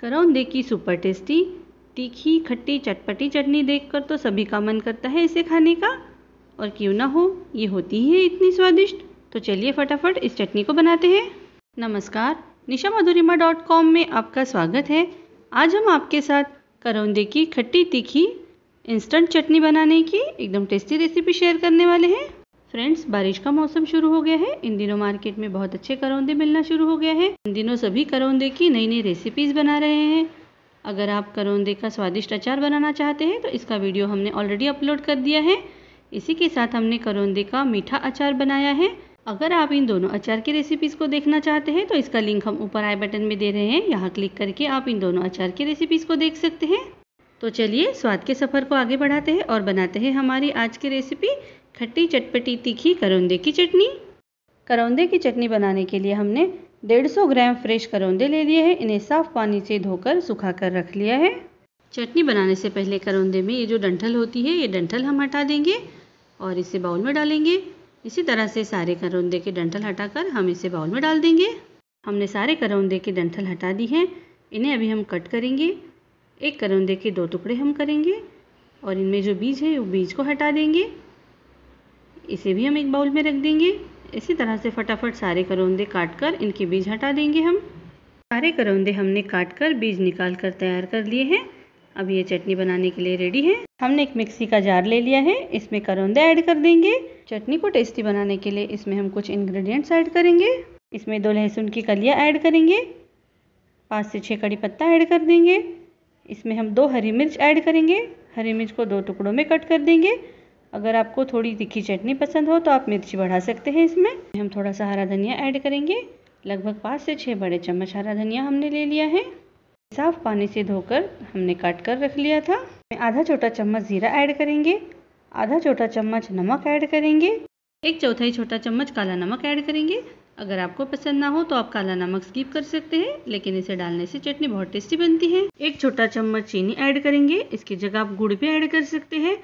करौंदे की super tasty तीखी खट्टी चटपटी चटनी देखकर तो सभी का मन करता है इसे खाने का और क्यों ना हो ये होती है इतनी स्वादिष्ट तो चलिए फटाफट इस चटनी को बनाते हैं नमस्कार निशा मधुरिमा डॉट कॉम में आपका स्वागत है आज हम आपके साथ करौंदे की खट्टी तीखी इंस्टेंट चटनी बनाने की एकदम टेस्टी रेसिपी शेयर करने वाले हैं फ्रेंड्स बारिश का मौसम शुरू हो गया है इन दिनों मार्केट में बहुत अच्छे करौंदे मिलना शुरू हो गया है इन दिनों सभी करौंदे की नई नई रेसिपीज़ बना रहे हैं अगर आप करौंदे का स्वादिष्ट अचार बनाना चाहते हैं तो इसका वीडियो हमने ऑलरेडी अपलोड कर दिया है इसी के साथ हमने करौंदे का मीठा अचार बनाया है अगर आप इन दोनों अचार की रेसिपीज़ को देखना चाहते हैं तो इसका लिंक हम ऊपर आई बटन में दे रहे हैं यहाँ क्लिक करके आप इन दोनों अचार की रेसिपीज़ को देख सकते हैं तो चलिए स्वाद के सफ़र को आगे बढ़ाते हैं और बनाते हैं हमारी आज की रेसिपी खट्टी चटपटी तीखी करौंदे की चटनी करौंदे की चटनी बनाने के लिए हमने 150 ग्राम फ्रेश करौंदे ले लिए हैं इन्हें साफ पानी से धोकर सुखा कर रख लिया है चटनी बनाने से पहले करौंदे में ये जो डंठल होती है ये डंठल हम हटा देंगे और इसे बाउल में डालेंगे इसी तरह से सारे करौंदे के डंठल हटाकर हम इसे बाउल में डाल देंगे हमने सारे करौंदे के डंठल हटा दी हैं इन्हें अभी हम कट करेंगे एक करौंदे के दो टुकड़े हम करेंगे और इनमें जो बीज है वो बीज को हटा देंगे इसे भी हम एक बाउल में रख देंगे इसी तरह से फटाफट सारे करौंदे काट कर इनके बीज हटा देंगे हम सारे करौंदे हमने काट कर बीज निकाल कर तैयार कर लिए हैं अब ये चटनी बनाने के लिए रेडी है हमने एक मिक्सी का जार ले लिया है इसमें करौंदे ऐड कर देंगे चटनी को टेस्टी बनाने के लिए इसमें हम कुछ इंग्रेडिएंट्स ऐड करेंगे इसमें दो लहसुन की कलियाँ ऐड करेंगे पाँच से छः कड़ी पत्ता ऐड कर देंगे इसमें हम दो हरी मिर्च ऐड करेंगे हरी मिर्च को दो टुकड़ों में कट कर देंगे अगर आपको थोड़ी तीखी चटनी पसंद हो तो आप मिर्ची बढ़ा सकते हैं इसमें हम थोड़ा सा हरा धनिया ऐड करेंगे लगभग पाँच से छः बड़े चम्मच हरा धनिया हमने ले लिया है साफ पानी से धोकर हमने काट कर रख लिया था आधा छोटा चम्मच ज़ीरा ऐड करेंगे आधा छोटा चम्मच नमक ऐड करेंगे एक चौथाई छोटा चम्मच काला नमक ऐड करेंगे अगर आपको पसंद ना हो तो आप काला नमक स्किप कर सकते हैं लेकिन इसे डालने से चटनी बहुत टेस्टी बनती है एक छोटा चम्मच चीनी ऐड करेंगे इसकी जगह आप गुड़ भी ऐड कर सकते हैं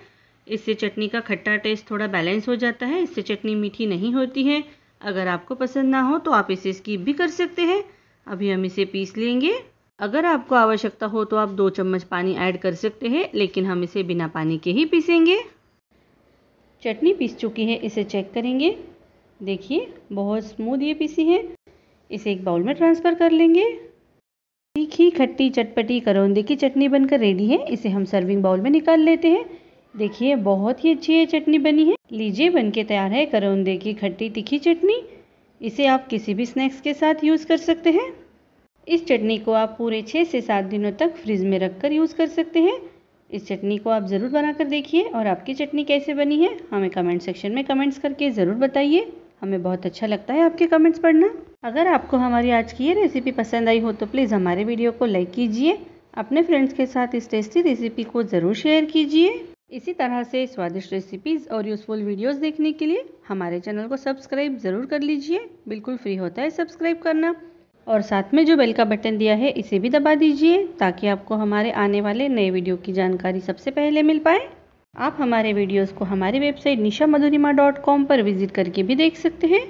इससे चटनी का खट्टा टेस्ट थोड़ा बैलेंस हो जाता है इससे चटनी मीठी नहीं होती है अगर आपको पसंद ना हो तो आप इसे स्कीप भी कर सकते हैं अभी हम इसे पीस लेंगे अगर आपको आवश्यकता हो तो आप दो चम्मच पानी ऐड कर सकते हैं लेकिन हम इसे बिना पानी के ही पीसेंगे चटनी पीस चुकी है इसे चेक करेंगे देखिए बहुत स्मूथ ये पीसी है इसे एक बाउल में ट्रांसफ़र कर लेंगे तीखी खट्टी चटपटी करौंदे की चटनी बनकर रेडी है इसे हम सर्विंग बाउल में निकाल लेते हैं देखिए बहुत ही अच्छी ये चटनी बनी है लीजिए बन के तैयार है करौंदे की खट्टी तीखी चटनी इसे आप किसी भी स्नैक्स के साथ यूज़ कर सकते हैं इस चटनी को आप पूरे छः से सात दिनों तक फ्रिज में रख कर यूज़ कर सकते हैं इस चटनी को आप ज़रूर बनाकर देखिए और आपकी चटनी कैसे बनी है हमें कमेंट सेक्शन में कमेंट्स करके ज़रूर बताइए हमें बहुत अच्छा लगता है आपके कमेंट्स पढ़ना अगर आपको हमारी आज की ये रेसिपी पसंद आई हो तो प्लीज़ हमारे वीडियो को लाइक कीजिए अपने फ्रेंड्स के साथ इस टेस्टी रेसिपी को ज़रूर शेयर कीजिए इसी तरह से स्वादिष्ट रेसिपीज़ और यूज़फुल वीडियोस देखने के लिए हमारे चैनल को सब्सक्राइब ज़रूर कर लीजिए बिल्कुल फ्री होता है सब्सक्राइब करना और साथ में जो बेल का बटन दिया है इसे भी दबा दीजिए ताकि आपको हमारे आने वाले नए वीडियो की जानकारी सबसे पहले मिल पाए आप हमारे वीडियोस को हमारी website Nisha Madhurima dot com पर विजिट करके भी देख सकते हैं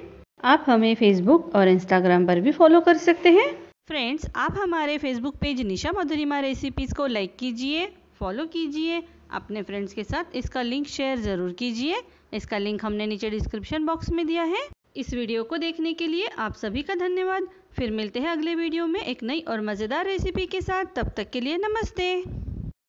आप हमें फेसबुक और इंस्टाग्राम पर भी फॉलो कर सकते हैं फ्रेंड्स आप हमारे Facebook page Nisha Madhurima recipes को लाइक कीजिए फॉलो कीजिए अपने फ्रेंड्स के साथ इसका लिंक शेयर ज़रूर कीजिए इसका लिंक हमने नीचे डिस्क्रिप्शन बॉक्स में दिया है इस वीडियो को देखने के लिए आप सभी का धन्यवाद फिर मिलते हैं अगले वीडियो में एक नई और मज़ेदार रेसिपी के साथ तब तक के लिए नमस्ते